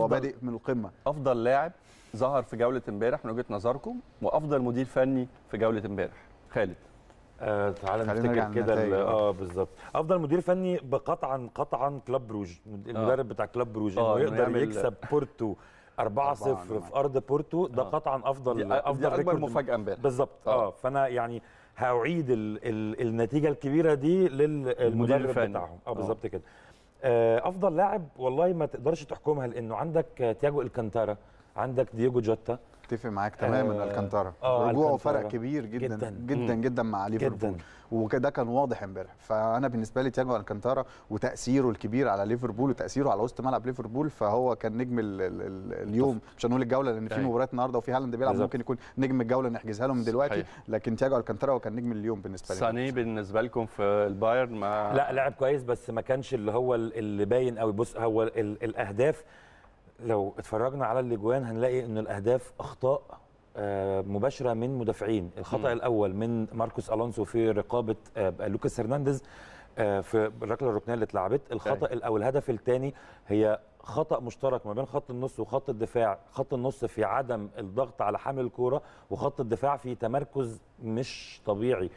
هو بادئ من القمه افضل لاعب ظهر في جوله امبارح من وجهه نظركم وافضل مدير فني في جوله امبارح خالد آه تعالى نفتكر كده اه بالظبط افضل مدير فني بقطعا قطعا كلاب بروج المدرب آه. بتاع كلاب بروج آه، انه آه يقدر يكسب بورتو 4-0 في ارض بورتو ده آه. قطعا افضل دي افضل دي اكبر مفاجاه امبارح بالظبط آه. اه فانا يعني هعيد ال ال النتيجه الكبيره دي للمدرب بتاعهم آه،, اه بالظبط كده آه، افضل لاعب والله ما تقدرش تحكمها لانه عندك تياجو الكانتارا عندك دييجو جوتا اتفق معاك تماما آه، الكانتارا آه، رجوعه فرق كبير جدا جدا جدا, جدا مع ليفربول وده كان واضح امبارح فانا بالنسبه لي تياجو الكانتارا وتاثيره الكبير على ليفربول وتاثيره على وسط ملعب ليفربول فهو كان نجم الـ الـ اليوم مش هنقول الجوله لان في مباريات النهارده وفي هالاند بيلعب ممكن يكون نجم الجوله نحجزها له من دلوقتي لكن تياجو الكانتارا هو كان نجم اليوم بالنسبه لي ساني بالنسبه لكم في البايرن ما لا لعب كويس بس ما كانش اللي هو اللي باين قوي بص هو الاهداف لو اتفرجنا على الاجوان هنلاقي ان الاهداف اخطاء آه، مباشره من مدافعين الخطا م. الاول من ماركوس الونسو في رقابه آه، لوكاس هرنانديز آه، في الركله الركنيه اللي اتلعبت الخطا أيوة. الاول الهدف الثاني هي خطا مشترك ما بين خط النص وخط الدفاع خط النص في عدم الضغط على حامل الكوره وخط الدفاع في تمركز مش طبيعي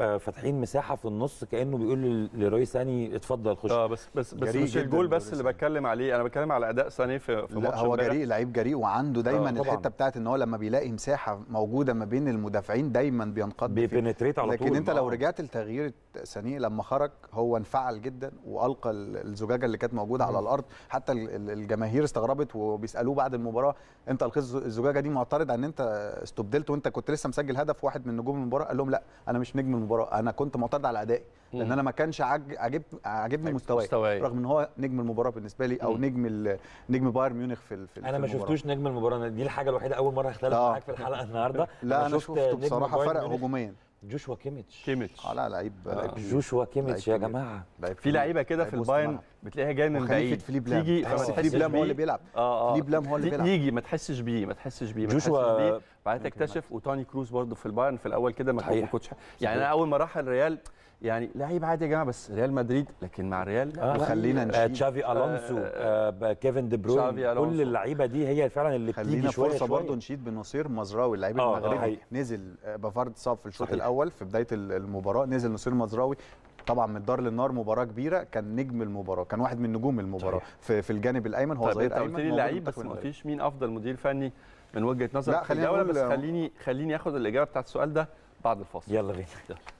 آه، فاتحين مساحه في النص كانه بيقول لروي ساني اتفضل خش اه بس بس بس مش الجول بس اللي بتكلم عليه انا بتكلم على اداء ساني في في ماتش هو جريء لعيب جريء وعنده آه، دايما آه الحته بتاعت ان هو لما بيلاقي مساحه موجوده ما بين المدافعين دايما بينقض بيبنتريت على طول لكن انت لو آه. رجعت لتغيير ساني لما خرج هو انفعل جدا والقى الزجاجه اللي كانت موجوده على الارض حتى الجماهير استغربت وبيسالوه بعد المباراه انت القيت الزجاجه دي معترض ان انت استبدلت وانت كنت لسه مسجل هدف واحد من نجوم المباراه قال لهم لا انا مش نجم المباراه انا كنت معترض على ادائي لان انا ما كانش عاجبني عاجبني مستواي رغم ان هو نجم المباراه بالنسبه لي او نجم نجم بايرن ميونخ في, في انا ما شفتوش نجم المباراه دي الحاجه الوحيده اول مره اختلف آه. معاك في الحلقه النهارده لا انا شفته بصراحه فرق هجوميا جوشوا كيميتش كيميتش اه لا لعيب آه. جوشوا كيميتش يا جماعه في لعيبه كده في البايرن بتلاقيها جايه من بعيد فيليب لام تيجي تحس فيليب لام هو اللي بيلعب اه اه فيليب لام هو اللي بيلعب يجي ما تحسش بيه ما تحسش بيه ما تحسش بيه آه، بعدين تكتشف وتوني كروز برضه في البايرن في الاول كده ما كنتش يعني انا اول ما راح الريال يعني لعيب عادي يا جماعه بس ريال مدريد لكن مع ريال آه خلينا نشوف آه تشافي آه، الونسو آه, آه كيفن دي بروين كل اللعيبه دي هي فعلا اللي بتيجي شويه فرصه برضه نشيد بنصير مزراوي اللعيب آه، المغربي آه نزل بافارد صاب في الشوط الاول في بدايه المباراه نزل نصير مزراوي طبعا من الدار للنار مباراه كبيره كان نجم المباراه كان واحد من نجوم المباراه في, في الجانب الايمن هو طيب ايمن قلت لي اللعيب بس ما فيش مين افضل مدير فني من وجهه نظر لا خليني بس خليني خليني اخد الاجابه بتاعت السؤال ده بعد الفاصل يلا بينا